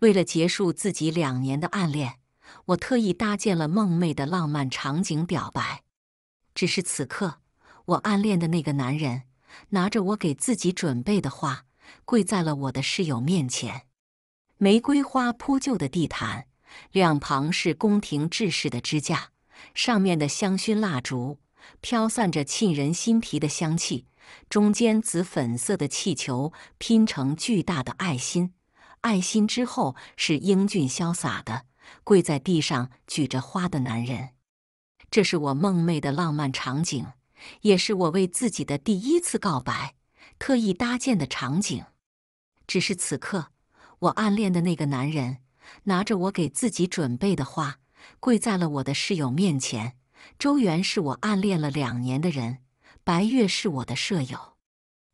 为了结束自己两年的暗恋，我特意搭建了梦寐的浪漫场景表白。只是此刻，我暗恋的那个男人拿着我给自己准备的花，跪在了我的室友面前。玫瑰花铺就的地毯，两旁是宫廷制式的支架，上面的香薰蜡烛飘散着沁人心脾的香气，中间紫粉色的气球拼成巨大的爱心。爱心之后是英俊潇洒的跪在地上举着花的男人，这是我梦寐的浪漫场景，也是我为自己的第一次告白特意搭建的场景。只是此刻，我暗恋的那个男人拿着我给自己准备的花，跪在了我的室友面前。周元是我暗恋了两年的人，白月是我的舍友。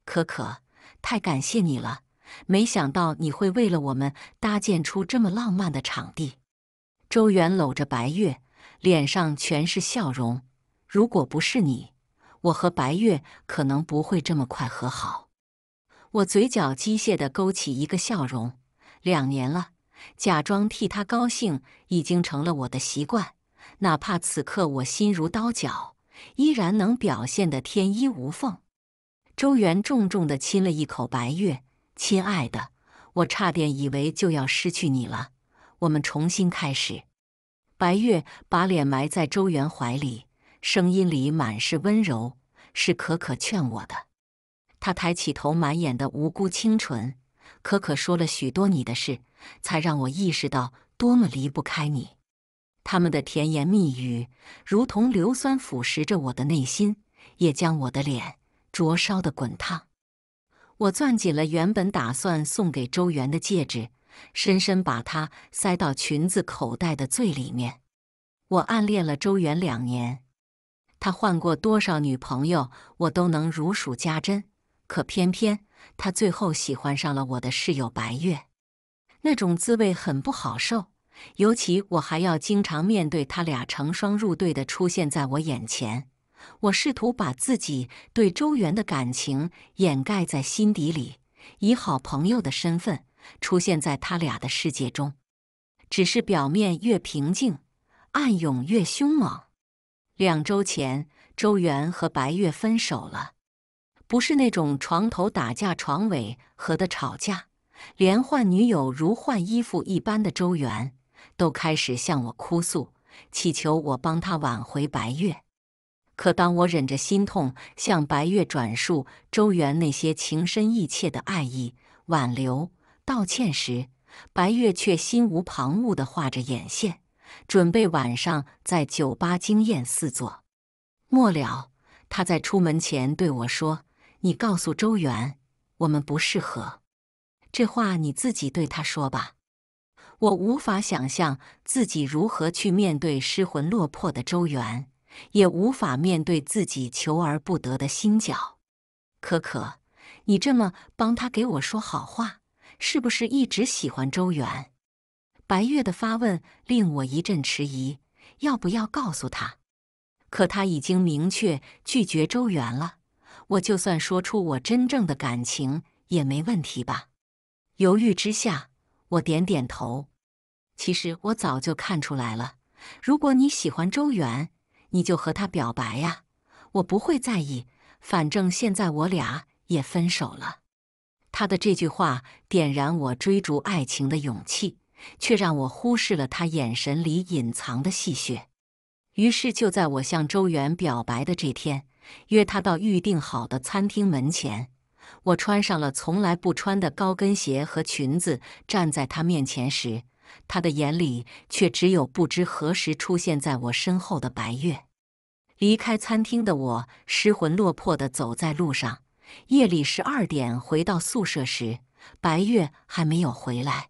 可可，太感谢你了。没想到你会为了我们搭建出这么浪漫的场地。周元搂着白月，脸上全是笑容。如果不是你，我和白月可能不会这么快和好。我嘴角机械地勾起一个笑容。两年了，假装替他高兴已经成了我的习惯，哪怕此刻我心如刀绞，依然能表现得天衣无缝。周元重重地亲了一口白月。亲爱的，我差点以为就要失去你了。我们重新开始。白月把脸埋在周元怀里，声音里满是温柔。是可可劝我的。他抬起头，满眼的无辜清纯。可可说了许多你的事，才让我意识到多么离不开你。他们的甜言蜜语，如同硫酸腐蚀着我的内心，也将我的脸灼烧的滚烫。我攥紧了原本打算送给周元的戒指，深深把它塞到裙子口袋的最里面。我暗恋了周元两年，他换过多少女朋友，我都能如数家珍。可偏偏他最后喜欢上了我的室友白月，那种滋味很不好受。尤其我还要经常面对他俩成双入对的出现在我眼前。我试图把自己对周元的感情掩盖在心底里，以好朋友的身份出现在他俩的世界中。只是表面越平静，暗涌越凶猛。两周前，周元和白月分手了，不是那种床头打架床尾和的吵架。连换女友如换衣服一般的周元，都开始向我哭诉，祈求我帮他挽回白月。可当我忍着心痛向白月转述周元那些情深意切的爱意、挽留、道歉时，白月却心无旁骛地画着眼线，准备晚上在酒吧惊艳四座。末了，他在出门前对我说：“你告诉周元，我们不适合。这话你自己对他说吧。”我无法想象自己如何去面对失魂落魄的周元。也无法面对自己求而不得的心绞。可可，你这么帮他给我说好话，是不是一直喜欢周元？白月的发问令我一阵迟疑，要不要告诉他？可他已经明确拒绝周元了，我就算说出我真正的感情也没问题吧。犹豫之下，我点点头。其实我早就看出来了，如果你喜欢周元。你就和他表白呀，我不会在意，反正现在我俩也分手了。他的这句话点燃我追逐爱情的勇气，却让我忽视了他眼神里隐藏的戏谑。于是，就在我向周元表白的这天，约他到预定好的餐厅门前，我穿上了从来不穿的高跟鞋和裙子，站在他面前时，他的眼里却只有不知何时出现在我身后的白月。离开餐厅的我失魂落魄地走在路上，夜里十二点回到宿舍时，白月还没有回来。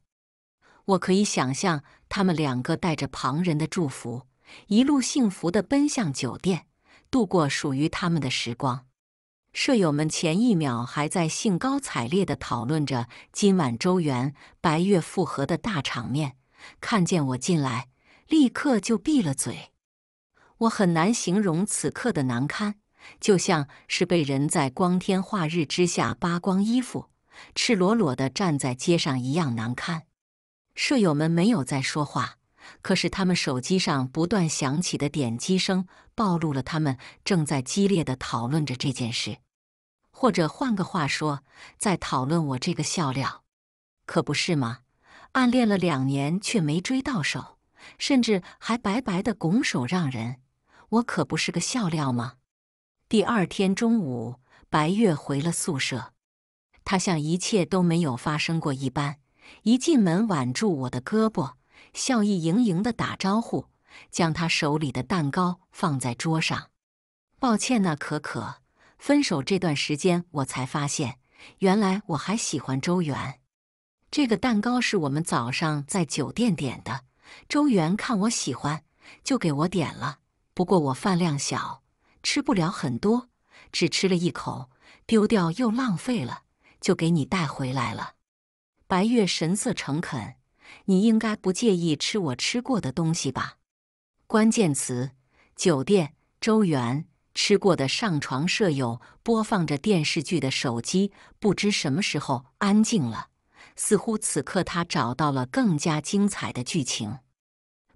我可以想象他们两个带着旁人的祝福，一路幸福地奔向酒店，度过属于他们的时光。舍友们前一秒还在兴高采烈地讨论着今晚周元白月复合的大场面，看见我进来，立刻就闭了嘴。我很难形容此刻的难堪，就像是被人在光天化日之下扒光衣服，赤裸裸的站在街上一样难堪。舍友们没有在说话，可是他们手机上不断响起的点击声，暴露了他们正在激烈的讨论着这件事，或者换个话说，在讨论我这个笑料，可不是吗？暗恋了两年却没追到手，甚至还白白的拱手让人。我可不是个笑料吗？第二天中午，白月回了宿舍，她像一切都没有发生过一般，一进门挽住我的胳膊，笑意盈盈的打招呼，将她手里的蛋糕放在桌上。抱歉呐，可可，分手这段时间我才发现，原来我还喜欢周元。这个蛋糕是我们早上在酒店点的，周元看我喜欢，就给我点了。不过我饭量小，吃不了很多，只吃了一口，丢掉又浪费了，就给你带回来了。白月神色诚恳，你应该不介意吃我吃过的东西吧？关键词：酒店、周元、吃过的、上床舍友。播放着电视剧的手机不知什么时候安静了，似乎此刻他找到了更加精彩的剧情。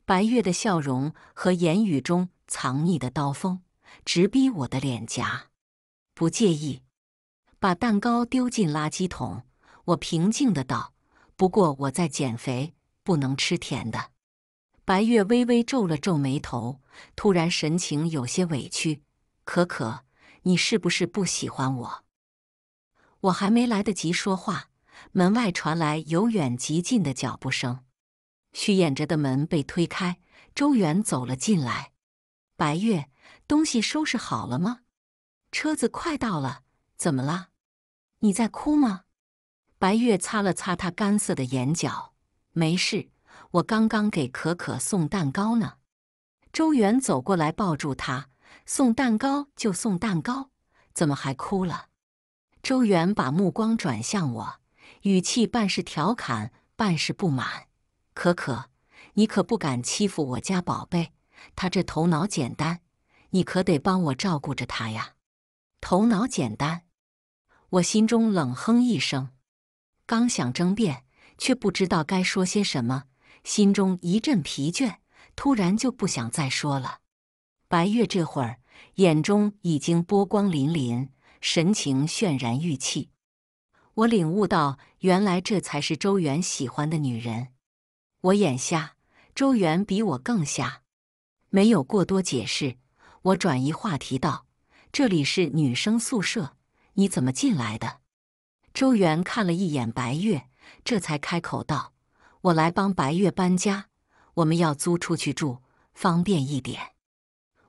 白月的笑容和言语中藏匿的刀锋，直逼我的脸颊。不介意，把蛋糕丢进垃圾桶。我平静的道。不过我在减肥，不能吃甜的。白月微微皱了皱眉头，突然神情有些委屈：“可可，你是不是不喜欢我？”我还没来得及说话，门外传来由远及近的脚步声。虚掩着的门被推开，周元走了进来。白月，东西收拾好了吗？车子快到了，怎么了？你在哭吗？白月擦了擦她干涩的眼角，没事，我刚刚给可可送蛋糕呢。周元走过来抱住她，送蛋糕就送蛋糕，怎么还哭了？周元把目光转向我，语气半是调侃，半是不满。可可，你可不敢欺负我家宝贝，他这头脑简单，你可得帮我照顾着他呀。头脑简单，我心中冷哼一声，刚想争辩，却不知道该说些什么，心中一阵疲倦，突然就不想再说了。白月这会儿眼中已经波光粼粼，神情渲然欲泣，我领悟到，原来这才是周元喜欢的女人。我眼瞎，周元比我更瞎。没有过多解释，我转移话题道：“这里是女生宿舍，你怎么进来的？”周元看了一眼白月，这才开口道：“我来帮白月搬家，我们要租出去住，方便一点。”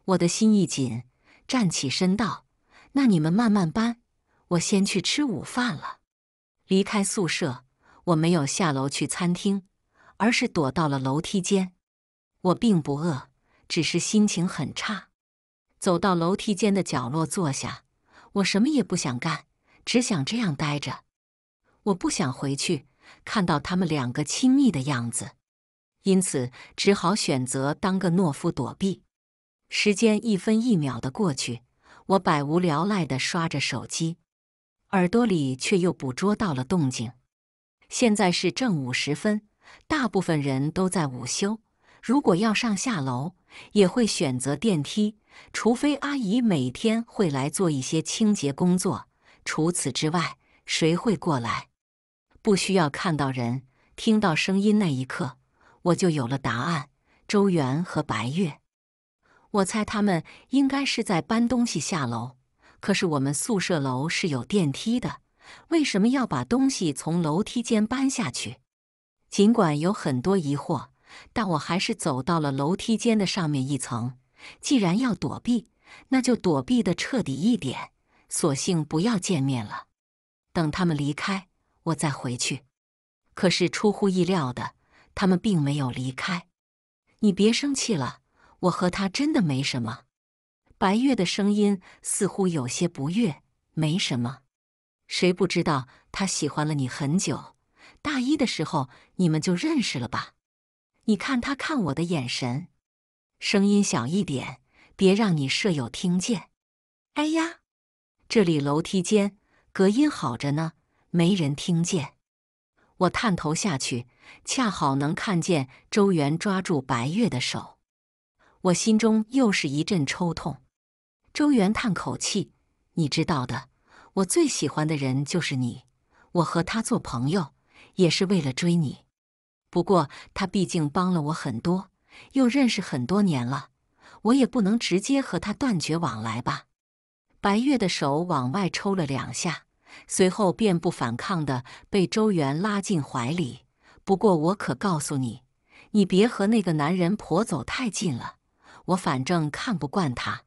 我的心一紧，站起身道：“那你们慢慢搬，我先去吃午饭了。”离开宿舍，我没有下楼去餐厅。而是躲到了楼梯间。我并不饿，只是心情很差。走到楼梯间的角落坐下，我什么也不想干，只想这样待着。我不想回去看到他们两个亲密的样子，因此只好选择当个懦夫躲避。时间一分一秒的过去，我百无聊赖的刷着手机，耳朵里却又捕捉到了动静。现在是正午时分。大部分人都在午休，如果要上下楼，也会选择电梯，除非阿姨每天会来做一些清洁工作。除此之外，谁会过来？不需要看到人，听到声音那一刻，我就有了答案。周元和白月，我猜他们应该是在搬东西下楼。可是我们宿舍楼是有电梯的，为什么要把东西从楼梯间搬下去？尽管有很多疑惑，但我还是走到了楼梯间的上面一层。既然要躲避，那就躲避的彻底一点，索性不要见面了。等他们离开，我再回去。可是出乎意料的，他们并没有离开。你别生气了，我和他真的没什么。白月的声音似乎有些不悦。没什么，谁不知道他喜欢了你很久。大一的时候你们就认识了吧？你看他看我的眼神，声音小一点，别让你舍友听见。哎呀，这里楼梯间隔音好着呢，没人听见。我探头下去，恰好能看见周元抓住白月的手，我心中又是一阵抽痛。周元叹口气：“你知道的，我最喜欢的人就是你。我和他做朋友。”也是为了追你，不过他毕竟帮了我很多，又认识很多年了，我也不能直接和他断绝往来吧。白月的手往外抽了两下，随后便不反抗的被周元拉进怀里。不过我可告诉你，你别和那个男人婆走太近了，我反正看不惯他。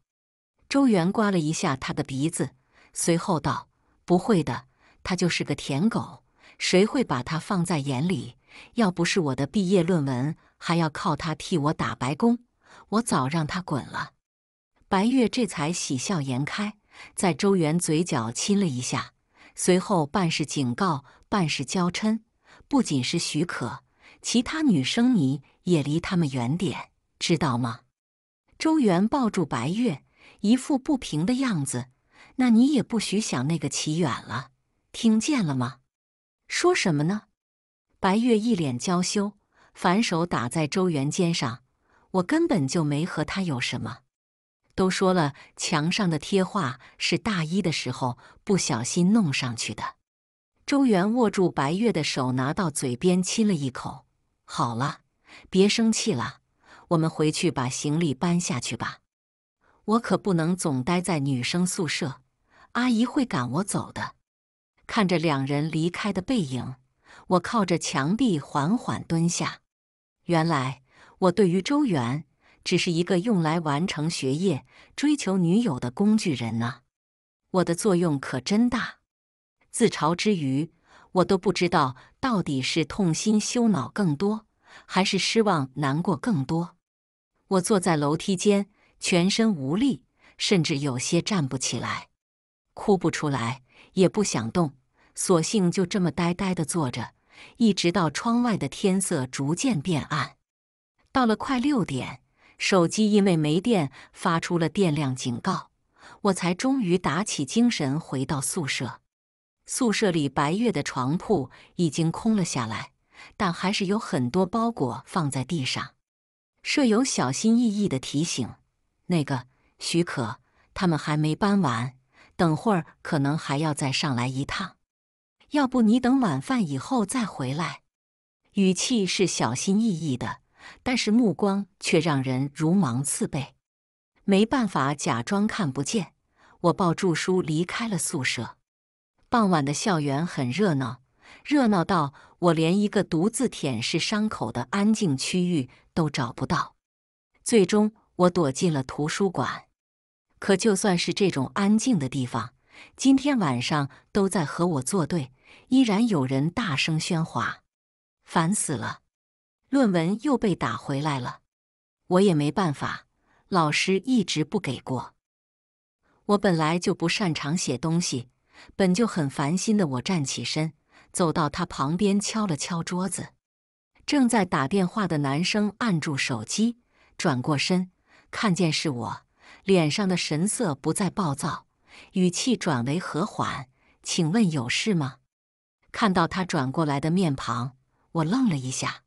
周元刮了一下他的鼻子，随后道：“不会的，他就是个舔狗。”谁会把他放在眼里？要不是我的毕业论文还要靠他替我打白工，我早让他滚了。白月这才喜笑颜开，在周元嘴角亲了一下，随后半是警告，半是娇嗔：“不仅是许可，其他女生你也离他们远点，知道吗？”周元抱住白月，一副不平的样子：“那你也不许想那个齐远了，听见了吗？”说什么呢？白月一脸娇羞，反手打在周元肩上。我根本就没和他有什么。都说了，墙上的贴画是大一的时候不小心弄上去的。周元握住白月的手，拿到嘴边亲了一口。好了，别生气了。我们回去把行李搬下去吧。我可不能总待在女生宿舍，阿姨会赶我走的。看着两人离开的背影，我靠着墙壁缓缓蹲下。原来我对于周元只是一个用来完成学业、追求女友的工具人啊！我的作用可真大。自嘲之余，我都不知道到底是痛心、羞恼更多，还是失望、难过更多。我坐在楼梯间，全身无力，甚至有些站不起来，哭不出来，也不想动。索性就这么呆呆的坐着，一直到窗外的天色逐渐变暗。到了快六点，手机因为没电发出了电量警告，我才终于打起精神回到宿舍。宿舍里白月的床铺已经空了下来，但还是有很多包裹放在地上。舍友小心翼翼的提醒：“那个许可，他们还没搬完，等会儿可能还要再上来一趟。”要不你等晚饭以后再回来，语气是小心翼翼的，但是目光却让人如芒刺背。没办法，假装看不见，我抱住书离开了宿舍。傍晚的校园很热闹，热闹到我连一个独自舔舐伤口的安静区域都找不到。最终，我躲进了图书馆。可就算是这种安静的地方，今天晚上都在和我作对。依然有人大声喧哗，烦死了！论文又被打回来了，我也没办法，老师一直不给过。我本来就不擅长写东西，本就很烦心的我站起身，走到他旁边，敲了敲桌子。正在打电话的男生按住手机，转过身，看见是我，脸上的神色不再暴躁，语气转为和缓：“请问有事吗？”看到他转过来的面庞，我愣了一下。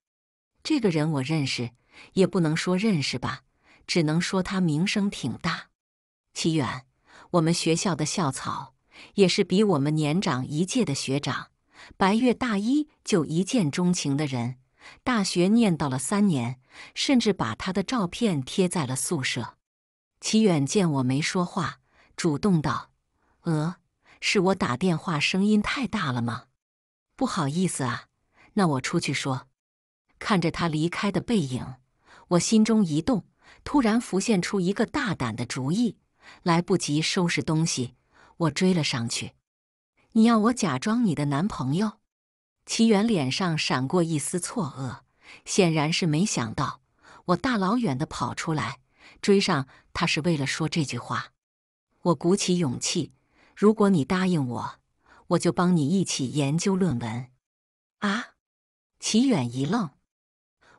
这个人我认识，也不能说认识吧，只能说他名声挺大。齐远，我们学校的校草，也是比我们年长一届的学长，白月大一就一见钟情的人，大学念到了三年，甚至把他的照片贴在了宿舍。齐远见我没说话，主动道：“呃，是我打电话声音太大了吗？”不好意思啊，那我出去说。看着他离开的背影，我心中一动，突然浮现出一个大胆的主意。来不及收拾东西，我追了上去。你要我假装你的男朋友？齐源脸上闪过一丝错愕，显然是没想到我大老远的跑出来追上他是为了说这句话。我鼓起勇气，如果你答应我。我就帮你一起研究论文啊！齐远一愣，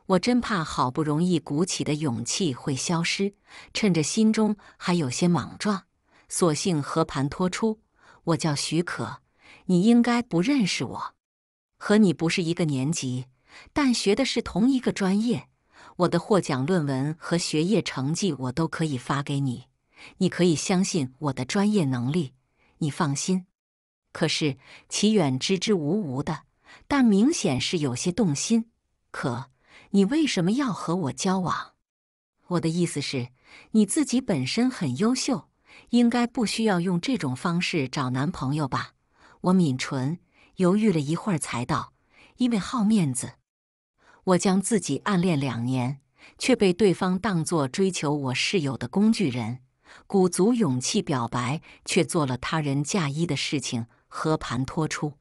我真怕好不容易鼓起的勇气会消失，趁着心中还有些莽撞，索性和盘托出。我叫许可，你应该不认识我，和你不是一个年级，但学的是同一个专业。我的获奖论文和学业成绩我都可以发给你，你可以相信我的专业能力，你放心。可是齐远支支吾吾的，但明显是有些动心。可你为什么要和我交往？我的意思是，你自己本身很优秀，应该不需要用这种方式找男朋友吧？我抿唇，犹豫了一会儿，才道：“因为好面子。”我将自己暗恋两年，却被对方当作追求我室友的工具人，鼓足勇气表白，却做了他人嫁衣的事情。和盘托出，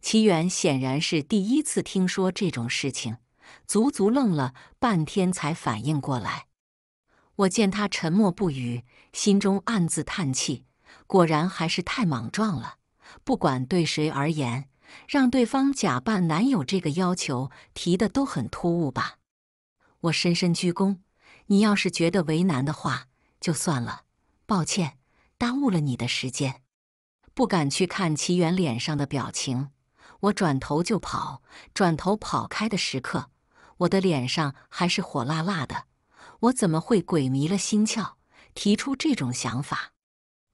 齐源显然是第一次听说这种事情，足足愣了半天才反应过来。我见他沉默不语，心中暗自叹气，果然还是太莽撞了。不管对谁而言，让对方假扮男友这个要求提的都很突兀吧？我深深鞠躬，你要是觉得为难的话，就算了，抱歉，耽误了你的时间。不敢去看齐源脸上的表情，我转头就跑。转头跑开的时刻，我的脸上还是火辣辣的。我怎么会鬼迷了心窍，提出这种想法？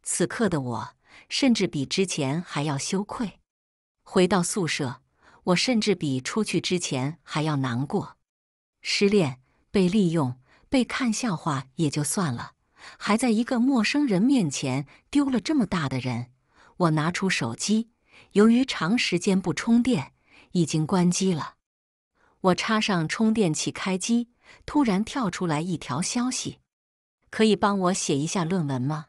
此刻的我，甚至比之前还要羞愧。回到宿舍，我甚至比出去之前还要难过。失恋、被利用、被看笑话也就算了，还在一个陌生人面前丢了这么大的人。我拿出手机，由于长时间不充电，已经关机了。我插上充电器开机，突然跳出来一条消息：“可以帮我写一下论文吗？”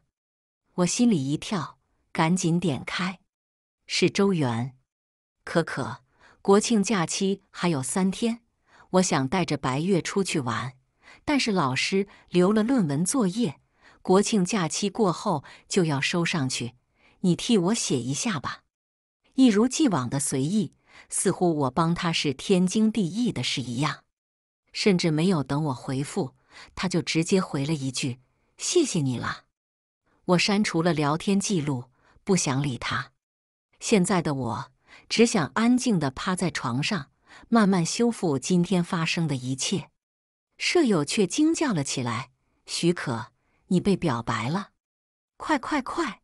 我心里一跳，赶紧点开，是周元。可可，国庆假期还有三天，我想带着白月出去玩，但是老师留了论文作业，国庆假期过后就要收上去。你替我写一下吧，一如既往的随意，似乎我帮他是天经地义的事一样。甚至没有等我回复，他就直接回了一句：“谢谢你了。”我删除了聊天记录，不想理他。现在的我只想安静的趴在床上，慢慢修复今天发生的一切。舍友却惊叫了起来：“许可，你被表白了！快快快！”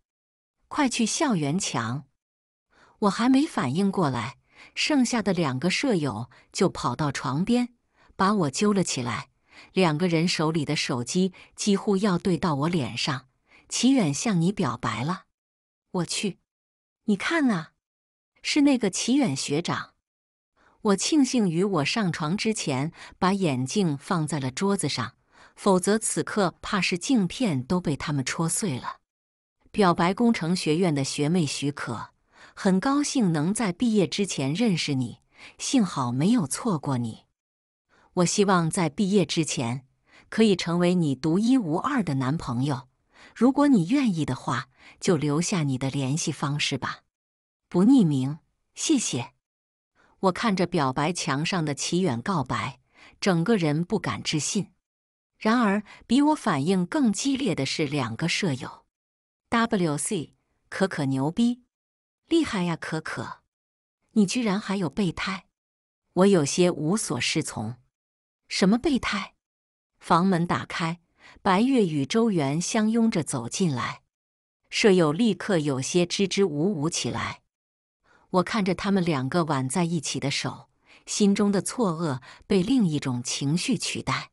快去校园墙！我还没反应过来，剩下的两个舍友就跑到床边，把我揪了起来。两个人手里的手机几乎要对到我脸上。齐远向你表白了！我去，你看啊，是那个齐远学长。我庆幸于我上床之前把眼镜放在了桌子上，否则此刻怕是镜片都被他们戳碎了。表白工程学院的学妹许可，很高兴能在毕业之前认识你，幸好没有错过你。我希望在毕业之前可以成为你独一无二的男朋友，如果你愿意的话，就留下你的联系方式吧，不匿名，谢谢。我看着表白墙上的齐远告白，整个人不敢置信。然而，比我反应更激烈的是两个舍友。W C，可可牛逼，厉害呀！可可，你居然还有备胎，我有些无所适从。什么备胎？房门打开，白月与周元相拥着走进来，舍友立刻有些支支吾吾起来。我看着他们两个挽在一起的手，心中的错愕被另一种情绪取代。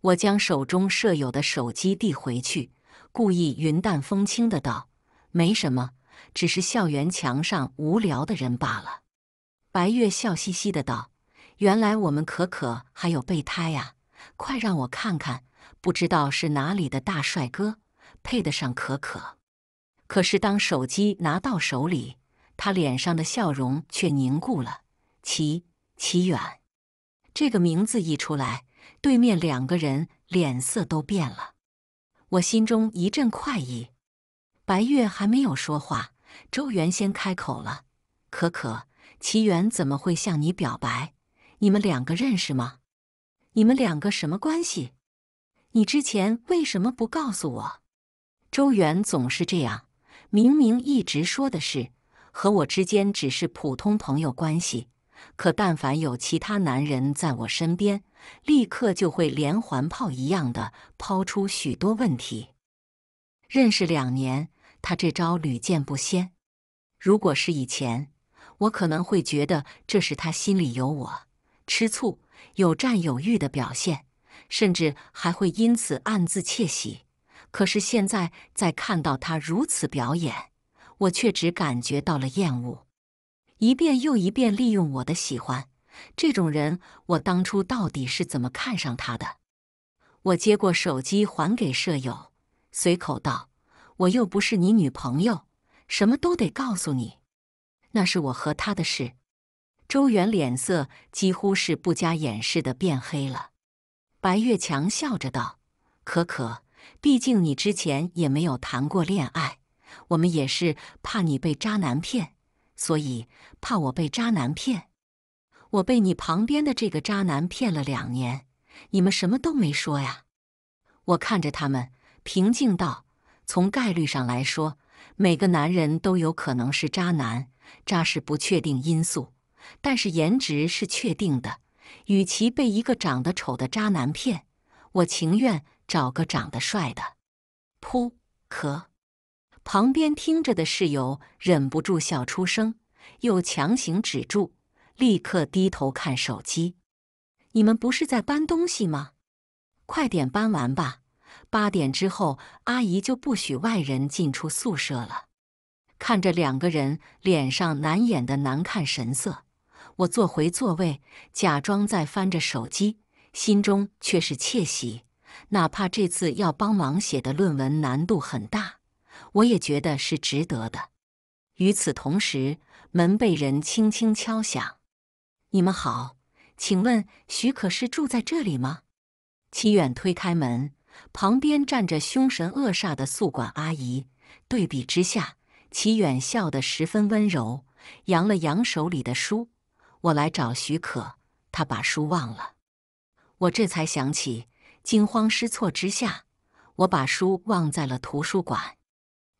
我将手中舍友的手机递回去。故意云淡风轻的道：“没什么，只是校园墙上无聊的人罢了。”白月笑嘻嘻的道：“原来我们可可还有备胎呀！快让我看看，不知道是哪里的大帅哥配得上可可。”可是当手机拿到手里，他脸上的笑容却凝固了。齐齐远这个名字一出来，对面两个人脸色都变了。我心中一阵快意，白月还没有说话，周元先开口了：“可可，齐源怎么会向你表白？你们两个认识吗？你们两个什么关系？你之前为什么不告诉我？”周元总是这样，明明一直说的是和我之间只是普通朋友关系，可但凡有其他男人在我身边。立刻就会连环炮一样的抛出许多问题。认识两年，他这招屡见不鲜。如果是以前，我可能会觉得这是他心里有我、吃醋、有占有欲的表现，甚至还会因此暗自窃喜。可是现在，在看到他如此表演，我却只感觉到了厌恶。一遍又一遍利用我的喜欢。这种人，我当初到底是怎么看上他的？我接过手机还给舍友，随口道：“我又不是你女朋友，什么都得告诉你，那是我和他的事。”周元脸色几乎是不加掩饰的变黑了。白月强笑着道：“可可，毕竟你之前也没有谈过恋爱，我们也是怕你被渣男骗，所以怕我被渣男骗。”我被你旁边的这个渣男骗了两年，你们什么都没说呀？我看着他们，平静道：“从概率上来说，每个男人都有可能是渣男，渣是不确定因素，但是颜值是确定的。与其被一个长得丑的渣男骗，我情愿找个长得帅的。”噗，咳，旁边听着的室友忍不住笑出声，又强行止住。立刻低头看手机。你们不是在搬东西吗？快点搬完吧，八点之后阿姨就不许外人进出宿舍了。看着两个人脸上难掩的难看神色，我坐回座位，假装在翻着手机，心中却是窃喜。哪怕这次要帮忙写的论文难度很大，我也觉得是值得的。与此同时，门被人轻轻敲响。你们好，请问许可是住在这里吗？齐远推开门，旁边站着凶神恶煞的宿管阿姨。对比之下，齐远笑得十分温柔，扬了扬手里的书：“我来找许可，他把书忘了。”我这才想起，惊慌失措之下，我把书忘在了图书馆。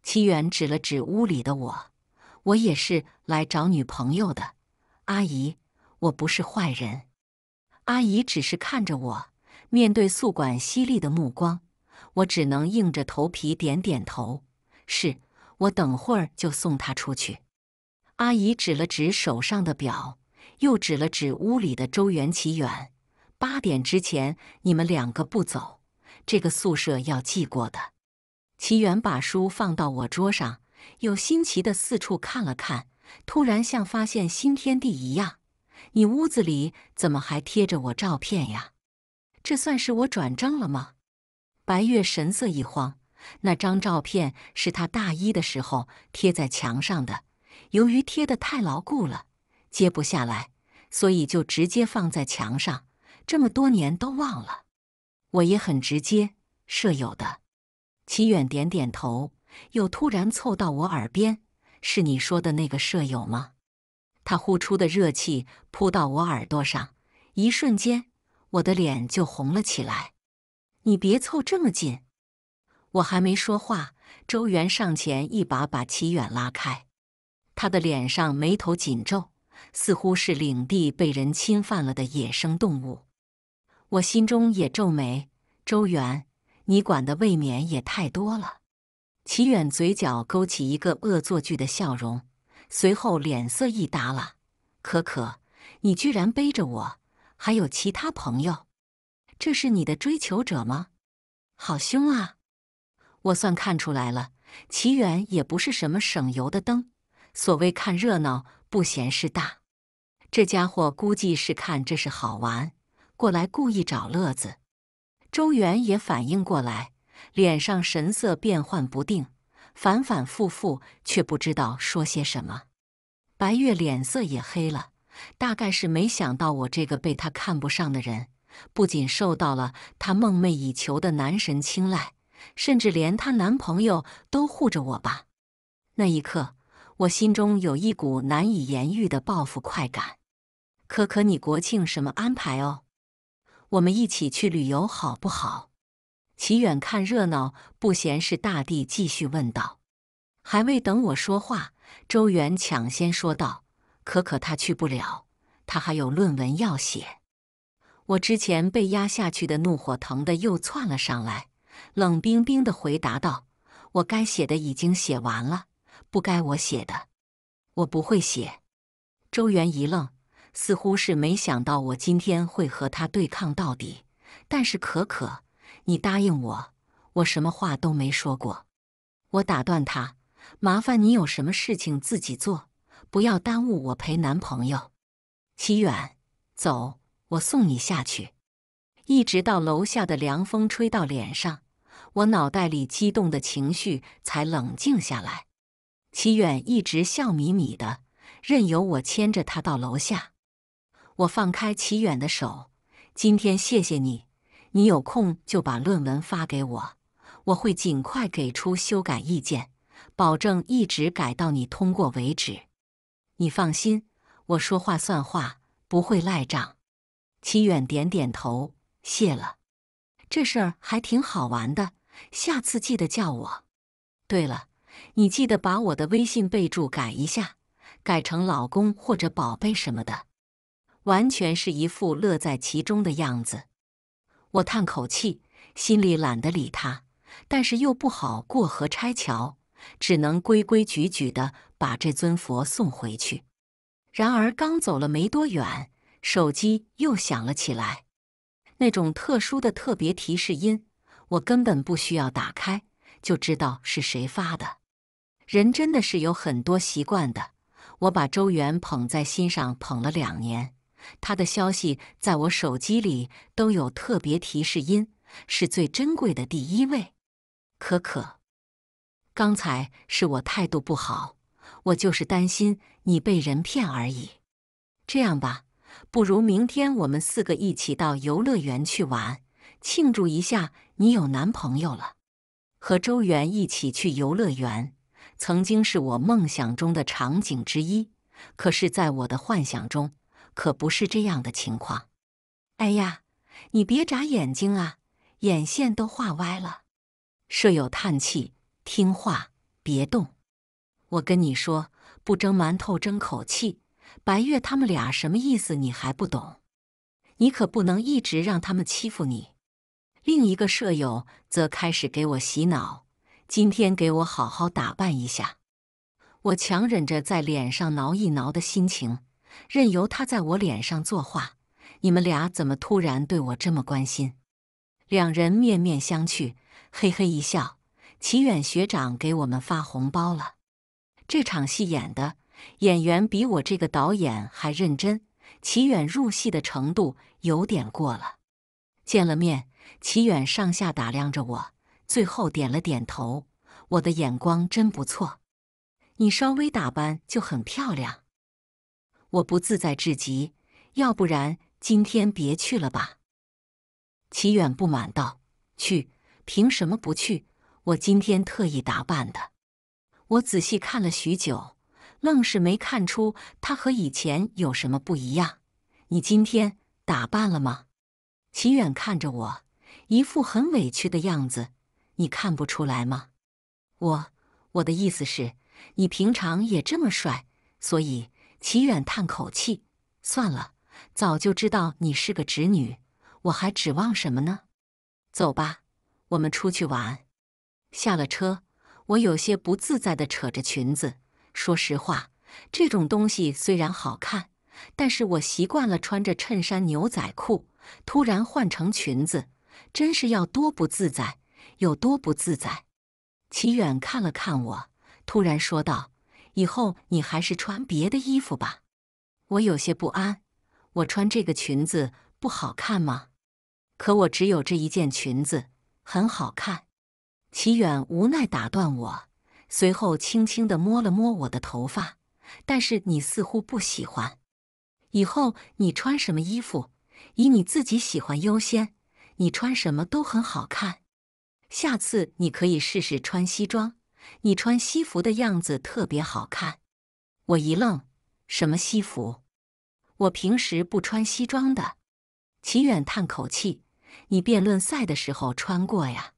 齐远指了指屋里的我：“我也是来找女朋友的，阿姨。”我不是坏人，阿姨只是看着我。面对宿管犀利的目光，我只能硬着头皮点点头。是我，等会儿就送他出去。阿姨指了指手上的表，又指了指屋里的周元、齐远。八点之前你们两个不走，这个宿舍要记过的。齐远把书放到我桌上，又新奇的四处看了看，突然像发现新天地一样。你屋子里怎么还贴着我照片呀？这算是我转正了吗？白月神色一慌，那张照片是他大一的时候贴在墙上的，由于贴的太牢固了，揭不下来，所以就直接放在墙上，这么多年都忘了。我也很直接，舍友的。齐远点点头，又突然凑到我耳边：“是你说的那个舍友吗？”他呼出的热气扑到我耳朵上，一瞬间，我的脸就红了起来。你别凑这么近！我还没说话，周元上前一把把齐远拉开，他的脸上眉头紧皱，似乎是领地被人侵犯了的野生动物。我心中也皱眉：周元，你管的未免也太多了。齐远嘴角勾起一个恶作剧的笑容。随后脸色一耷拉，可可，你居然背着我，还有其他朋友？这是你的追求者吗？好凶啊！我算看出来了，齐远也不是什么省油的灯。所谓看热闹不嫌事大，这家伙估计是看这是好玩，过来故意找乐子。周元也反应过来，脸上神色变幻不定。反反复复，却不知道说些什么。白月脸色也黑了，大概是没想到我这个被她看不上的人，不仅受到了她梦寐以求的男神青睐，甚至连她男朋友都护着我吧。那一刻，我心中有一股难以言喻的报复快感。可可，你国庆什么安排哦？我们一起去旅游好不好？齐远看热闹不嫌事大，帝继续问道：“还未等我说话，周元抢先说道：‘可可他去不了，他还有论文要写。’我之前被压下去的怒火，疼的又窜了上来，冷冰冰的回答道：‘我该写的已经写完了，不该我写的，我不会写。’周元一愣，似乎是没想到我今天会和他对抗到底，但是可可。”你答应我，我什么话都没说过。我打断他，麻烦你有什么事情自己做，不要耽误我陪男朋友。齐远，走，我送你下去。一直到楼下的凉风吹到脸上，我脑袋里激动的情绪才冷静下来。齐远一直笑眯眯的，任由我牵着他到楼下。我放开齐远的手，今天谢谢你。你有空就把论文发给我，我会尽快给出修改意见，保证一直改到你通过为止。你放心，我说话算话，不会赖账。齐远点点头，谢了。这事儿还挺好玩的，下次记得叫我。对了，你记得把我的微信备注改一下，改成老公或者宝贝什么的。完全是一副乐在其中的样子。我叹口气，心里懒得理他，但是又不好过河拆桥，只能规规矩矩的把这尊佛送回去。然而刚走了没多远，手机又响了起来，那种特殊的特别提示音，我根本不需要打开就知道是谁发的。人真的是有很多习惯的，我把周元捧在心上捧了两年。他的消息在我手机里都有特别提示音，是最珍贵的第一位。可可，刚才是我态度不好，我就是担心你被人骗而已。这样吧，不如明天我们四个一起到游乐园去玩，庆祝一下你有男朋友了。和周元一起去游乐园，曾经是我梦想中的场景之一。可是，在我的幻想中。可不是这样的情况，哎呀，你别眨眼睛啊，眼线都画歪了。舍友叹气，听话，别动。我跟你说，不蒸馒头争口气。白月他们俩什么意思，你还不懂？你可不能一直让他们欺负你。另一个舍友则开始给我洗脑，今天给我好好打扮一下。我强忍着在脸上挠一挠的心情。任由他在我脸上作画。你们俩怎么突然对我这么关心？两人面面相觑，嘿嘿一笑。齐远学长给我们发红包了。这场戏演的演员比我这个导演还认真。齐远入戏的程度有点过了。见了面，齐远上下打量着我，最后点了点头。我的眼光真不错，你稍微打扮就很漂亮。我不自在至极，要不然今天别去了吧。齐远不满道：“去，凭什么不去？我今天特意打扮的。我仔细看了许久，愣是没看出他和以前有什么不一样。你今天打扮了吗？”齐远看着我，一副很委屈的样子。你看不出来吗？我，我的意思是，你平常也这么帅，所以。齐远叹口气，算了，早就知道你是个直女，我还指望什么呢？走吧，我们出去玩。下了车，我有些不自在的扯着裙子。说实话，这种东西虽然好看，但是我习惯了穿着衬衫牛仔裤，突然换成裙子，真是要多不自在有多不自在。齐远看了看我，突然说道。以后你还是穿别的衣服吧。我有些不安，我穿这个裙子不好看吗？可我只有这一件裙子，很好看。齐远无奈打断我，随后轻轻的摸了摸我的头发。但是你似乎不喜欢。以后你穿什么衣服，以你自己喜欢优先。你穿什么都很好看。下次你可以试试穿西装。你穿西服的样子特别好看，我一愣，什么西服？我平时不穿西装的。齐远叹口气：“你辩论赛的时候穿过呀。”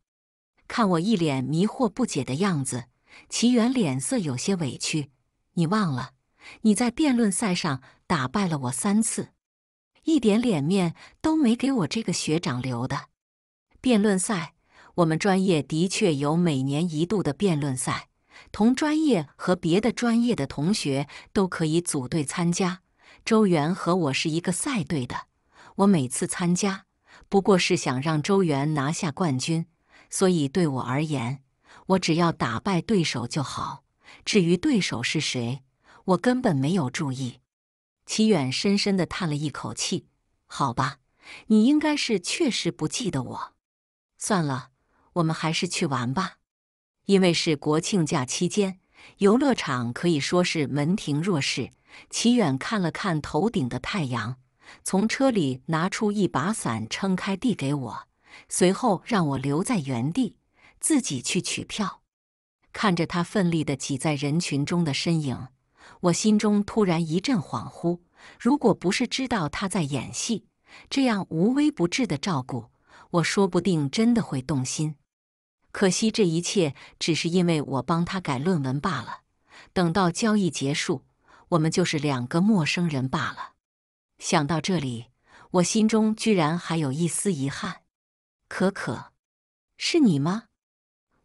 看我一脸迷惑不解的样子，齐远脸色有些委屈：“你忘了？你在辩论赛上打败了我三次，一点脸面都没给我这个学长留的。辩论赛。”我们专业的确有每年一度的辩论赛，同专业和别的专业的同学都可以组队参加。周元和我是一个赛队的，我每次参加不过是想让周元拿下冠军，所以对我而言，我只要打败对手就好。至于对手是谁，我根本没有注意。齐远深深地叹了一口气：“好吧，你应该是确实不记得我，算了。”我们还是去玩吧，因为是国庆假期间，游乐场可以说是门庭若市。齐远看了看头顶的太阳，从车里拿出一把伞撑开递给我，随后让我留在原地，自己去取票。看着他奋力的挤在人群中的身影，我心中突然一阵恍惚。如果不是知道他在演戏，这样无微不至的照顾，我说不定真的会动心。可惜这一切只是因为我帮他改论文罢了。等到交易结束，我们就是两个陌生人罢了。想到这里，我心中居然还有一丝遗憾。可可，是你吗？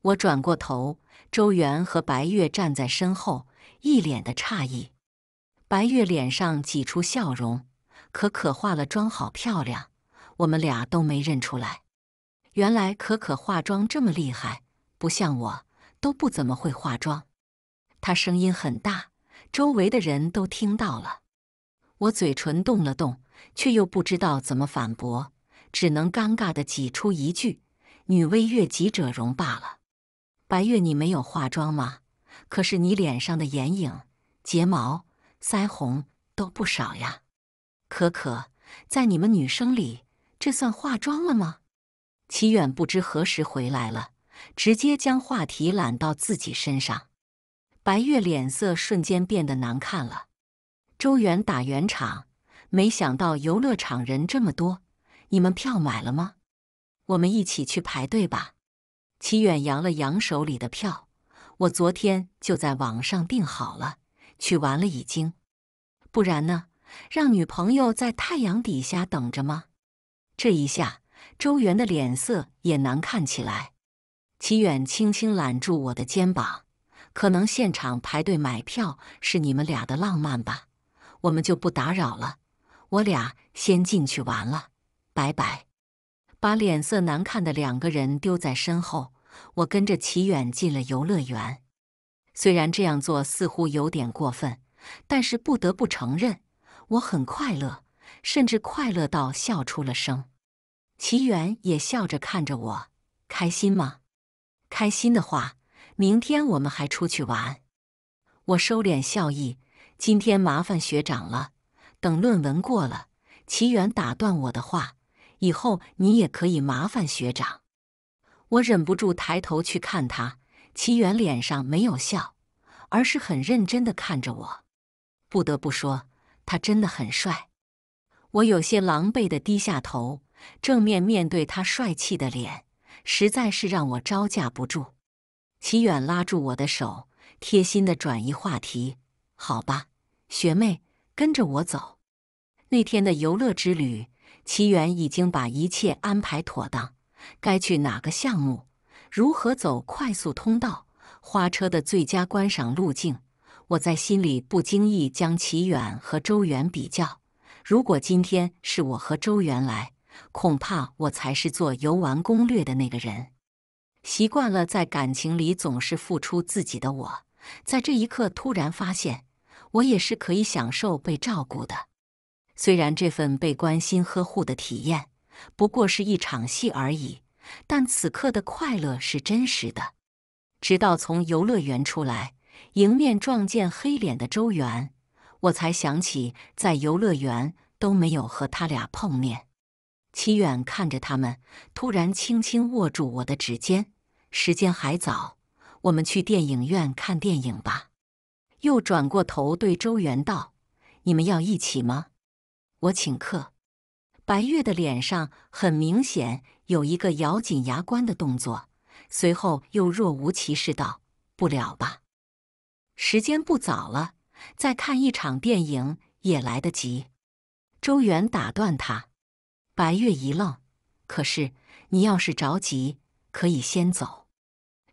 我转过头，周元和白月站在身后，一脸的诧异。白月脸上挤出笑容：“可可化了妆，好漂亮，我们俩都没认出来。”原来可可化妆这么厉害，不像我都不怎么会化妆。她声音很大，周围的人都听到了。我嘴唇动了动，却又不知道怎么反驳，只能尴尬地挤出一句：“女为悦己者容罢了。”白月，你没有化妆吗？可是你脸上的眼影、睫毛、腮红都不少呀。可可在你们女生里，这算化妆了吗？齐远不知何时回来了，直接将话题揽到自己身上。白月脸色瞬间变得难看了。周远打圆场：“没想到游乐场人这么多，你们票买了吗？我们一起去排队吧。”齐远扬了扬手里的票：“我昨天就在网上订好了，去玩了已经。不然呢？让女朋友在太阳底下等着吗？”这一下。周元的脸色也难看起来，齐远轻轻揽住我的肩膀。可能现场排队买票是你们俩的浪漫吧，我们就不打扰了，我俩先进去玩了，拜拜。把脸色难看的两个人丢在身后，我跟着齐远进了游乐园。虽然这样做似乎有点过分，但是不得不承认，我很快乐，甚至快乐到笑出了声。齐远也笑着看着我，开心吗？开心的话，明天我们还出去玩。我收敛笑意，今天麻烦学长了。等论文过了，齐远打断我的话，以后你也可以麻烦学长。我忍不住抬头去看他，齐远脸上没有笑，而是很认真的看着我。不得不说，他真的很帅。我有些狼狈的低下头。正面面对他帅气的脸，实在是让我招架不住。齐远拉住我的手，贴心的转移话题：“好吧，学妹，跟着我走。”那天的游乐之旅，齐远已经把一切安排妥当。该去哪个项目？如何走快速通道？花车的最佳观赏路径？我在心里不经意将齐远和周元比较。如果今天是我和周元来，恐怕我才是做游玩攻略的那个人。习惯了在感情里总是付出自己的我，在这一刻突然发现，我也是可以享受被照顾的。虽然这份被关心呵护的体验不过是一场戏而已，但此刻的快乐是真实的。直到从游乐园出来，迎面撞见黑脸的周元，我才想起在游乐园都没有和他俩碰面。齐远看着他们，突然轻轻握住我的指尖。时间还早，我们去电影院看电影吧。又转过头对周元道：“你们要一起吗？我请客。”白月的脸上很明显有一个咬紧牙关的动作，随后又若无其事道：“不了吧，时间不早了，再看一场电影也来得及。”周元打断他。白月一愣，可是你要是着急，可以先走。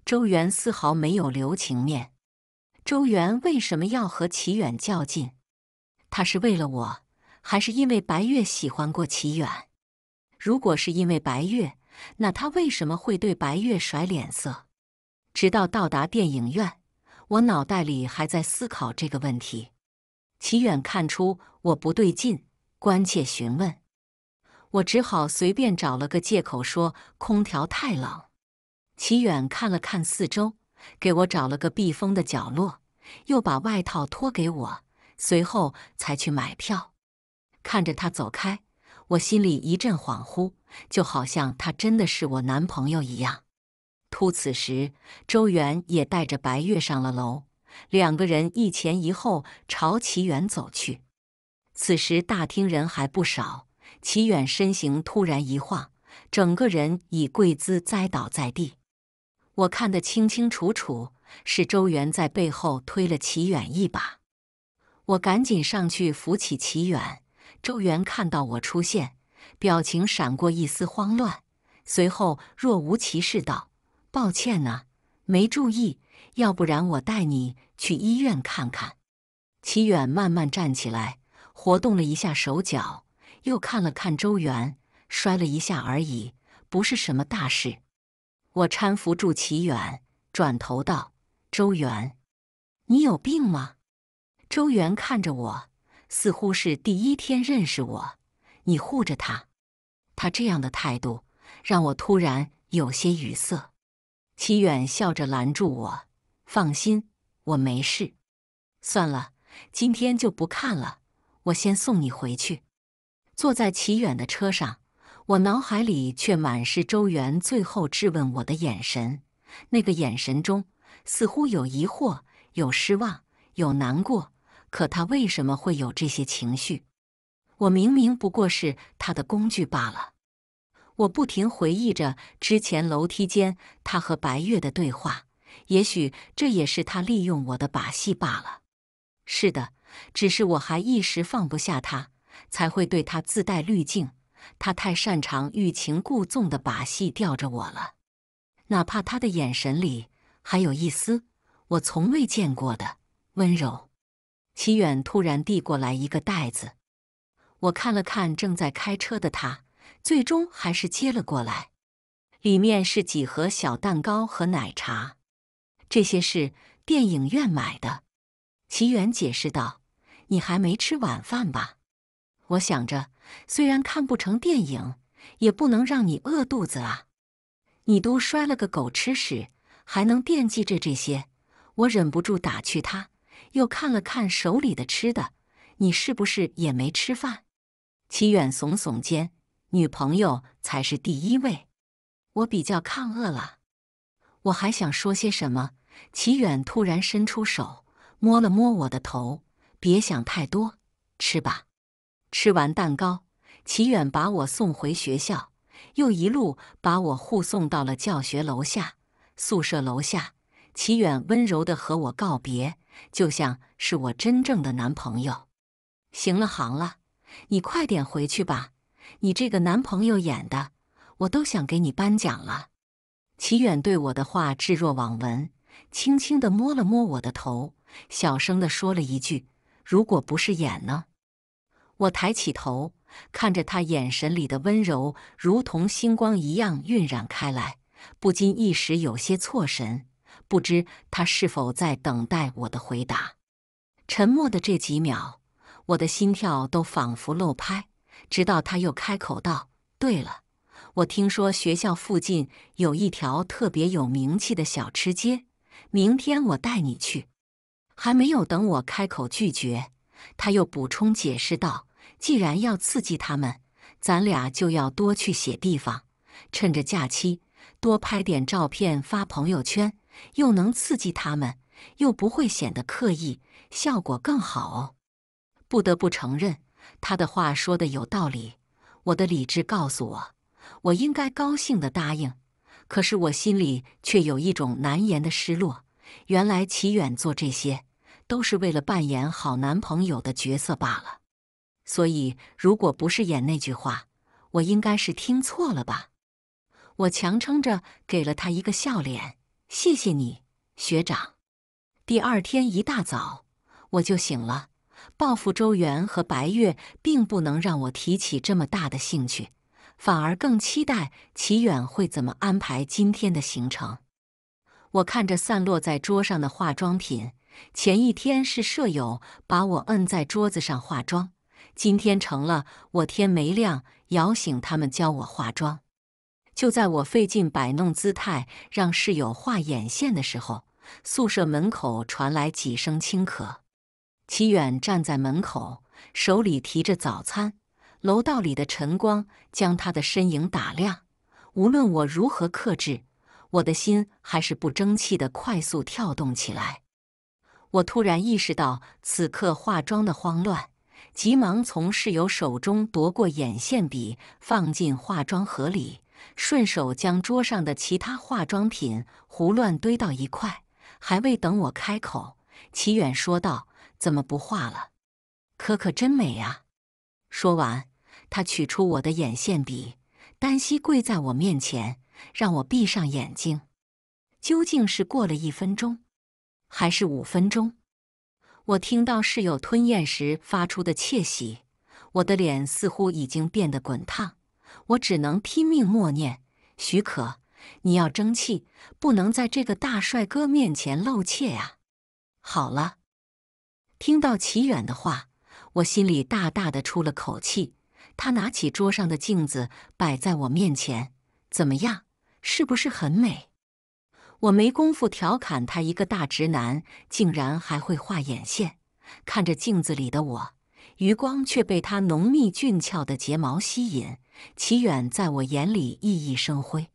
周元丝毫没有留情面。周元为什么要和齐远较劲？他是为了我，还是因为白月喜欢过齐远？如果是因为白月，那他为什么会对白月甩脸色？直到到达电影院，我脑袋里还在思考这个问题。齐远看出我不对劲，关切询问。我只好随便找了个借口说空调太冷。齐远看了看四周，给我找了个避风的角落，又把外套脱给我，随后才去买票。看着他走开，我心里一阵恍惚，就好像他真的是我男朋友一样。突，此时周元也带着白月上了楼，两个人一前一后朝齐远走去。此时大厅人还不少。齐远身形突然一晃，整个人以跪姿栽倒在地。我看得清清楚楚，是周元在背后推了齐远一把。我赶紧上去扶起齐远。周元看到我出现，表情闪过一丝慌乱，随后若无其事道：“抱歉啊，没注意，要不然我带你去医院看看。”齐远慢慢站起来，活动了一下手脚。又看了看周元，摔了一下而已，不是什么大事。我搀扶住齐远，转头道：“周元，你有病吗？”周元看着我，似乎是第一天认识我。你护着他，他这样的态度让我突然有些语塞。齐远笑着拦住我：“放心，我没事。算了，今天就不看了，我先送你回去。”坐在齐远的车上，我脑海里却满是周元最后质问我的眼神。那个眼神中似乎有疑惑，有失望，有难过。可他为什么会有这些情绪？我明明不过是他的工具罢了。我不停回忆着之前楼梯间他和白月的对话，也许这也是他利用我的把戏罢了。是的，只是我还一时放不下他。才会对他自带滤镜，他太擅长欲擒故纵的把戏，吊着我了。哪怕他的眼神里还有一丝我从未见过的温柔。齐远突然递过来一个袋子，我看了看正在开车的他，最终还是接了过来。里面是几盒小蛋糕和奶茶，这些是电影院买的。齐远解释道：“你还没吃晚饭吧？”我想着，虽然看不成电影，也不能让你饿肚子啊！你都摔了个狗吃屎，还能惦记着这些？我忍不住打趣他，又看了看手里的吃的，你是不是也没吃饭？齐远耸耸肩：“女朋友才是第一位，我比较抗饿了。”我还想说些什么，齐远突然伸出手摸了摸我的头：“别想太多，吃吧。”吃完蛋糕，齐远把我送回学校，又一路把我护送到了教学楼下、宿舍楼下。齐远温柔的和我告别，就像是我真正的男朋友。行了，行了，你快点回去吧。你这个男朋友演的，我都想给你颁奖了。齐远对我的话置若罔闻，轻轻的摸了摸我的头，小声的说了一句：“如果不是演呢？”我抬起头，看着他眼神里的温柔，如同星光一样晕染开来，不禁一时有些错神，不知他是否在等待我的回答。沉默的这几秒，我的心跳都仿佛漏拍。直到他又开口道：“对了，我听说学校附近有一条特别有名气的小吃街，明天我带你去。”还没有等我开口拒绝。他又补充解释道：“既然要刺激他们，咱俩就要多去写地方，趁着假期多拍点照片发朋友圈，又能刺激他们，又不会显得刻意，效果更好哦。”不得不承认，他的话说的有道理。我的理智告诉我，我应该高兴的答应，可是我心里却有一种难言的失落。原来齐远做这些。都是为了扮演好男朋友的角色罢了。所以，如果不是演那句话，我应该是听错了吧？我强撑着给了他一个笑脸，谢谢你，学长。第二天一大早我就醒了，报复周元和白月并不能让我提起这么大的兴趣，反而更期待齐远会怎么安排今天的行程。我看着散落在桌上的化妆品。前一天是舍友把我摁在桌子上化妆，今天成了我天没亮摇醒他们教我化妆。就在我费劲摆弄姿态让室友画眼线的时候，宿舍门口传来几声轻咳。齐远站在门口，手里提着早餐，楼道里的晨光将他的身影打亮。无论我如何克制，我的心还是不争气的快速跳动起来。我突然意识到此刻化妆的慌乱，急忙从室友手中夺过眼线笔，放进化妆盒里，顺手将桌上的其他化妆品胡乱堆到一块。还未等我开口，齐远说道：“怎么不画了？可可真美啊！”说完，他取出我的眼线笔，单膝跪在我面前，让我闭上眼睛。究竟是过了一分钟？还是五分钟。我听到室友吞咽时发出的窃喜，我的脸似乎已经变得滚烫。我只能拼命默念：“许可，你要争气，不能在这个大帅哥面前露怯啊！”好了，听到齐远的话，我心里大大的出了口气。他拿起桌上的镜子摆在我面前：“怎么样，是不是很美？”我没工夫调侃他，一个大直男竟然还会画眼线。看着镜子里的我，余光却被他浓密俊俏的睫毛吸引，齐远在我眼里熠熠生辉。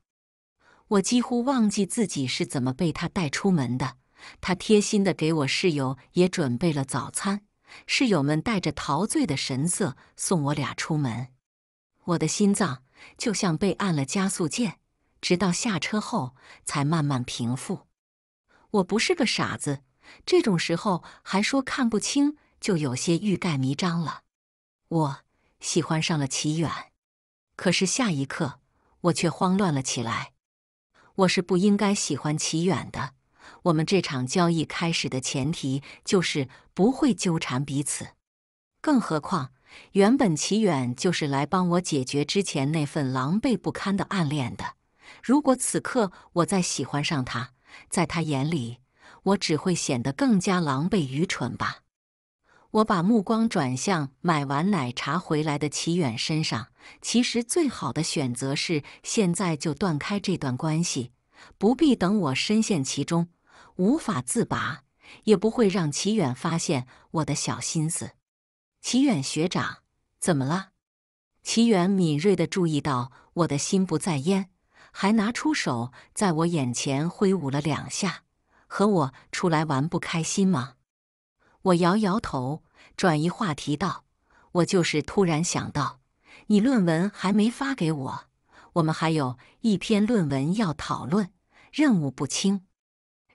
我几乎忘记自己是怎么被他带出门的。他贴心的给我室友也准备了早餐，室友们带着陶醉的神色送我俩出门，我的心脏就像被按了加速键。直到下车后，才慢慢平复。我不是个傻子，这种时候还说看不清，就有些欲盖弥彰了。我喜欢上了齐远，可是下一刻，我却慌乱了起来。我是不应该喜欢齐远的。我们这场交易开始的前提就是不会纠缠彼此，更何况原本齐远就是来帮我解决之前那份狼狈不堪的暗恋的。如果此刻我再喜欢上他，在他眼里，我只会显得更加狼狈愚蠢吧。我把目光转向买完奶茶回来的齐远身上。其实最好的选择是现在就断开这段关系，不必等我深陷其中无法自拔，也不会让齐远发现我的小心思。齐远学长，怎么了？齐远敏锐地注意到我的心不在焉。还拿出手在我眼前挥舞了两下，和我出来玩不开心吗？我摇摇头，转移话题道：“我就是突然想到，你论文还没发给我，我们还有一篇论文要讨论，任务不轻。”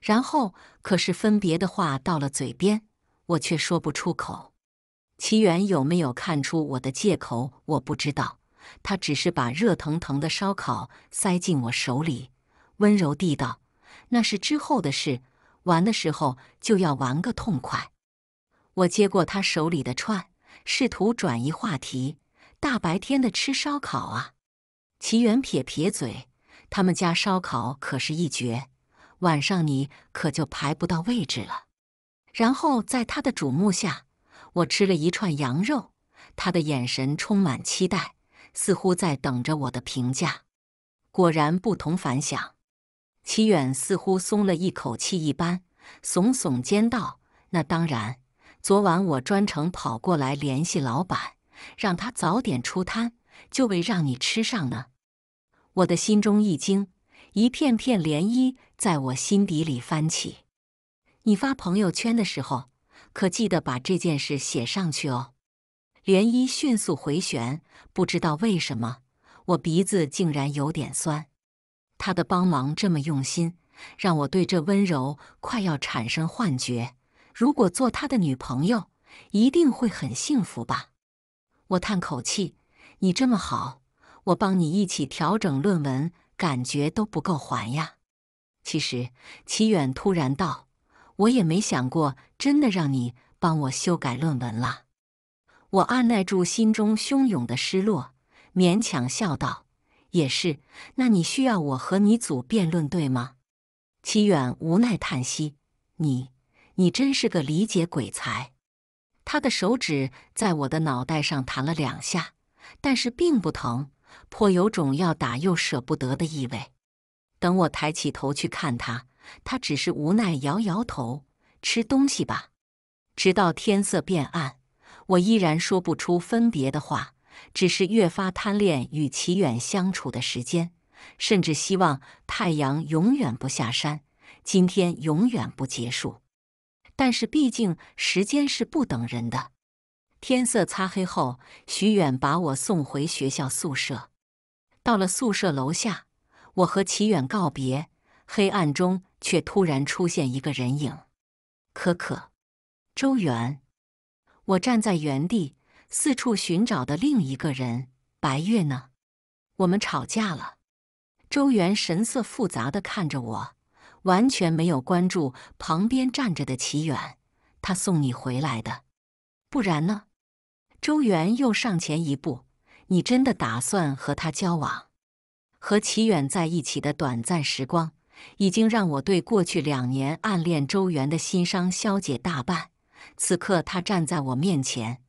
然后，可是分别的话到了嘴边，我却说不出口。齐源有没有看出我的借口？我不知道。他只是把热腾腾的烧烤塞进我手里，温柔地道：“那是之后的事，玩的时候就要玩个痛快。”我接过他手里的串，试图转移话题：“大白天的吃烧烤啊！”齐源撇撇嘴：“他们家烧烤可是一绝，晚上你可就排不到位置了。”然后在他的瞩目下，我吃了一串羊肉，他的眼神充满期待。似乎在等着我的评价，果然不同凡响。齐远似乎松了一口气一般，耸耸肩道：“那当然，昨晚我专程跑过来联系老板，让他早点出摊，就为让你吃上呢。”我的心中一惊，一片片涟漪在我心底里翻起。你发朋友圈的时候，可记得把这件事写上去哦。涟漪迅速回旋，不知道为什么，我鼻子竟然有点酸。他的帮忙这么用心，让我对这温柔快要产生幻觉。如果做他的女朋友，一定会很幸福吧？我叹口气：“你这么好，我帮你一起调整论文，感觉都不够还呀。”其实，齐远突然道：“我也没想过真的让你帮我修改论文了。”我按耐住心中汹涌的失落，勉强笑道：“也是，那你需要我和你组辩论队吗？”齐远无奈叹息：“你，你真是个理解鬼才。”他的手指在我的脑袋上弹了两下，但是并不疼，颇有种要打又舍不得的意味。等我抬起头去看他，他只是无奈摇摇头：“吃东西吧。”直到天色变暗。我依然说不出分别的话，只是越发贪恋与齐远相处的时间，甚至希望太阳永远不下山，今天永远不结束。但是，毕竟时间是不等人的。天色擦黑后，徐远把我送回学校宿舍。到了宿舍楼下，我和齐远告别，黑暗中却突然出现一个人影：可可、周元。我站在原地，四处寻找的另一个人白月呢？我们吵架了。周元神色复杂的看着我，完全没有关注旁边站着的齐远。他送你回来的，不然呢？周元又上前一步，你真的打算和他交往？和齐远在一起的短暂时光，已经让我对过去两年暗恋周元的心伤消解大半。此刻他站在我面前，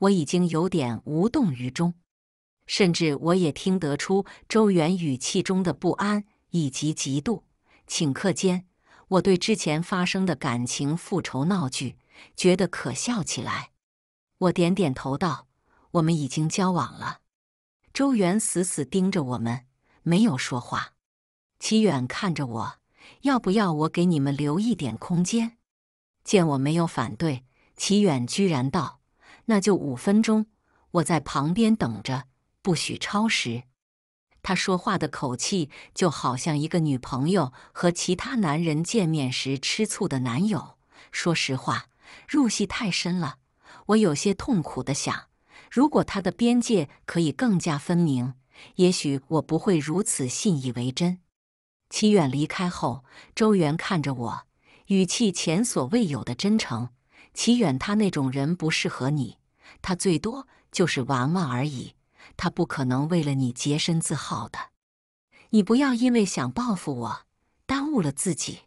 我已经有点无动于衷，甚至我也听得出周元语气中的不安以及嫉妒。顷刻间，我对之前发生的感情复仇闹剧觉得可笑起来。我点点头道：“我们已经交往了。”周元死死盯着我们，没有说话。齐远看着我：“要不要我给你们留一点空间？”见我没有反对，齐远居然道：“那就五分钟，我在旁边等着，不许超时。”他说话的口气就好像一个女朋友和其他男人见面时吃醋的男友。说实话，入戏太深了，我有些痛苦的想：如果他的边界可以更加分明，也许我不会如此信以为真。齐远离开后，周元看着我。语气前所未有的真诚。齐远，他那种人不适合你，他最多就是玩玩而已，他不可能为了你洁身自好的。你不要因为想报复我，耽误了自己。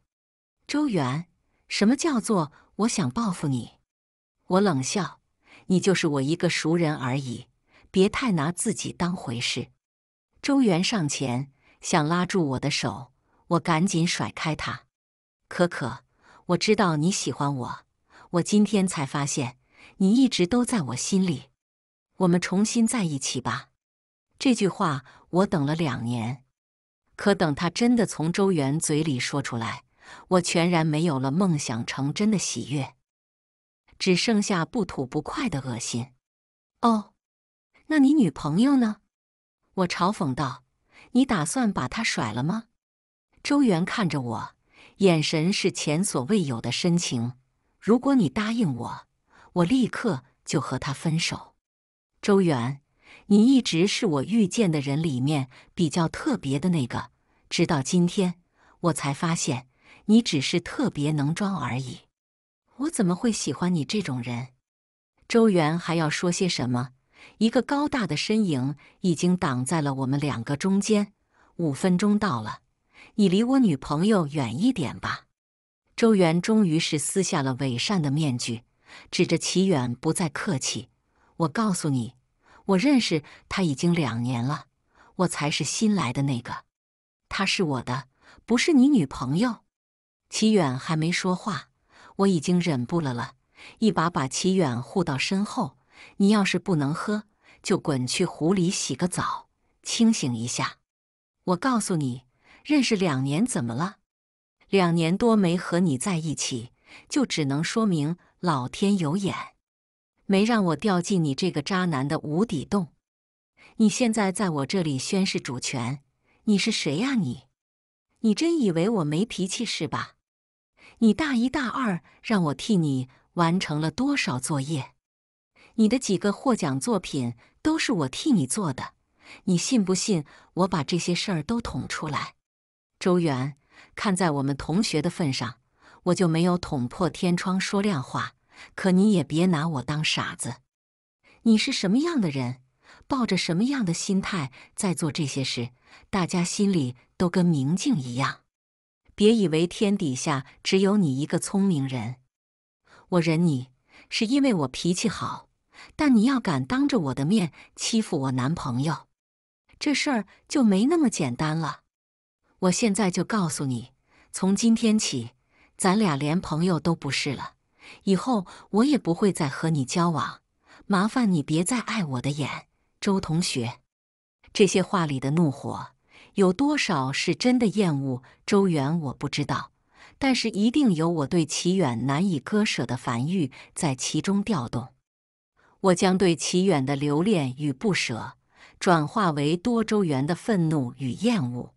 周元，什么叫做我想报复你？我冷笑，你就是我一个熟人而已，别太拿自己当回事。周元上前想拉住我的手，我赶紧甩开他。可可。我知道你喜欢我，我今天才发现你一直都在我心里。我们重新在一起吧。这句话我等了两年，可等他真的从周元嘴里说出来，我全然没有了梦想成真的喜悦，只剩下不吐不快的恶心。哦，那你女朋友呢？我嘲讽道：“你打算把她甩了吗？”周元看着我。眼神是前所未有的深情。如果你答应我，我立刻就和他分手。周元，你一直是我遇见的人里面比较特别的那个。直到今天，我才发现你只是特别能装而已。我怎么会喜欢你这种人？周元还要说些什么？一个高大的身影已经挡在了我们两个中间。五分钟到了。你离我女朋友远一点吧！周元终于是撕下了伪善的面具，指着齐远，不再客气。我告诉你，我认识他已经两年了，我才是新来的那个。他是我的，不是你女朋友。齐远还没说话，我已经忍不了了，一把把齐远护到身后。你要是不能喝，就滚去湖里洗个澡，清醒一下。我告诉你。认识两年怎么了？两年多没和你在一起，就只能说明老天有眼，没让我掉进你这个渣男的无底洞。你现在在我这里宣誓主权，你是谁呀你？你真以为我没脾气是吧？你大一大二让我替你完成了多少作业？你的几个获奖作品都是我替你做的，你信不信我把这些事儿都捅出来？周元，看在我们同学的份上，我就没有捅破天窗说亮话。可你也别拿我当傻子。你是什么样的人，抱着什么样的心态在做这些事，大家心里都跟明镜一样。别以为天底下只有你一个聪明人。我忍你，是因为我脾气好。但你要敢当着我的面欺负我男朋友，这事儿就没那么简单了。我现在就告诉你，从今天起，咱俩连朋友都不是了。以后我也不会再和你交往，麻烦你别再碍我的眼，周同学。这些话里的怒火有多少是真的厌恶周元，我不知道，但是一定有我对齐远难以割舍的繁育在其中调动。我将对齐远的留恋与不舍，转化为多周元的愤怒与厌恶。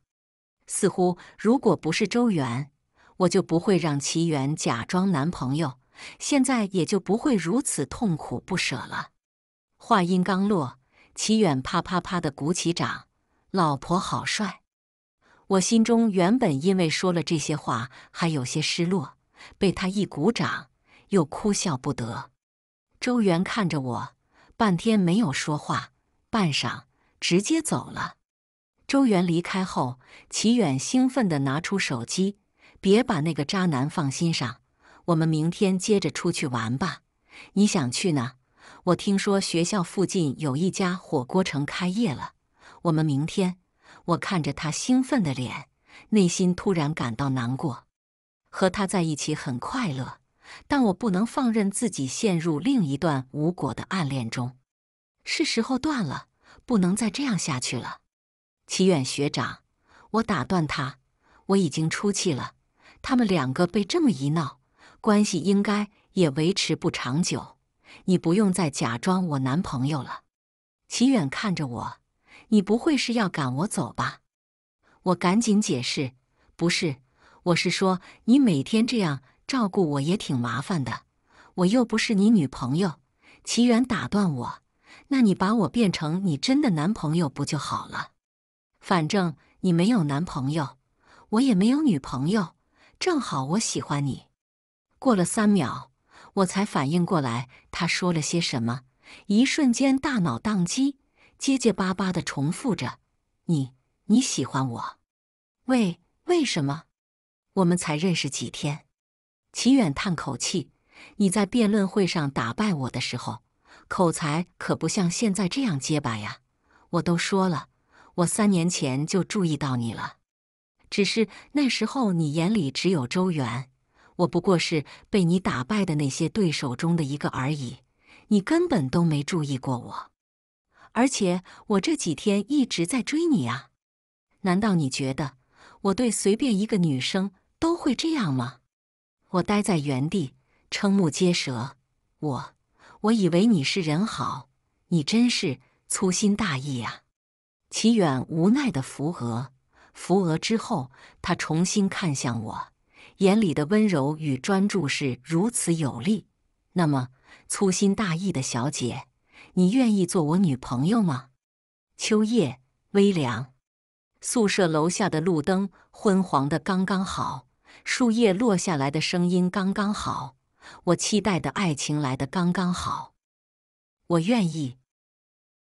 似乎如果不是周元，我就不会让齐元假装男朋友，现在也就不会如此痛苦不舍了。话音刚落，齐远啪啪啪的鼓起掌，老婆好帅。我心中原本因为说了这些话还有些失落，被他一鼓掌，又哭笑不得。周元看着我，半天没有说话，半晌直接走了。周元离开后，齐远兴奋地拿出手机：“别把那个渣男放心上，我们明天接着出去玩吧。你想去哪？我听说学校附近有一家火锅城开业了，我们明天……”我看着他兴奋的脸，内心突然感到难过。和他在一起很快乐，但我不能放任自己陷入另一段无果的暗恋中。是时候断了，不能再这样下去了。齐远学长，我打断他，我已经出气了。他们两个被这么一闹，关系应该也维持不长久。你不用再假装我男朋友了。齐远看着我，你不会是要赶我走吧？我赶紧解释，不是，我是说你每天这样照顾我也挺麻烦的，我又不是你女朋友。齐远打断我，那你把我变成你真的男朋友不就好了？反正你没有男朋友，我也没有女朋友，正好我喜欢你。过了三秒，我才反应过来，他说了些什么。一瞬间，大脑宕机，结结巴巴的重复着：“你你喜欢我？为为什么？我们才认识几天？”齐远叹口气：“你在辩论会上打败我的时候，口才可不像现在这样结巴呀。”我都说了。我三年前就注意到你了，只是那时候你眼里只有周元，我不过是被你打败的那些对手中的一个而已，你根本都没注意过我。而且我这几天一直在追你啊，难道你觉得我对随便一个女生都会这样吗？我呆在原地，瞠目结舌。我，我以为你是人好，你真是粗心大意呀。齐远无奈的扶额，扶额之后，他重新看向我，眼里的温柔与专注是如此有力。那么，粗心大意的小姐，你愿意做我女朋友吗？秋夜微凉，宿舍楼下的路灯昏黄的刚刚好，树叶落下来的声音刚刚好，我期待的爱情来的刚刚好，我愿意。